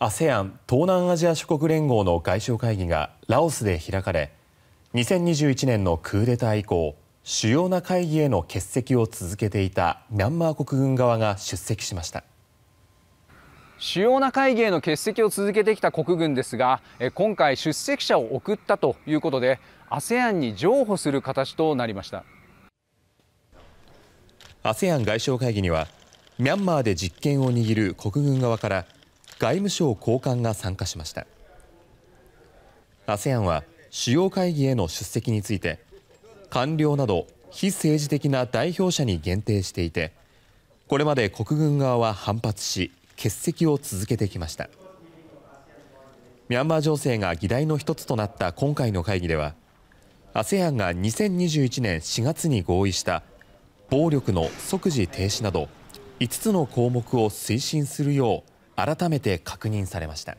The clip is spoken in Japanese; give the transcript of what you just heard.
ＡＳＥＡＮ・ 東南アジア諸国連合の外相会議がラオスで開かれ2021年のクーデター以降主要な会議への欠席を続けていたミャンマー国軍側が出席しました主要な会議への欠席を続けてきた国軍ですが今回出席者を送ったということで ASEAN に譲歩する形となりました ASEAN 外相会議にはミャンマーで実権を握る国軍側から外務省高官が参加しました ASEAN は主要会議への出席について官僚など非政治的な代表者に限定していてこれまで国軍側は反発し欠席を続けてきましたミャンマー情勢が議題の一つとなった今回の会議では ASEAN が2021年4月に合意した暴力の即時停止など5つの項目を推進するよう改めて確認されました。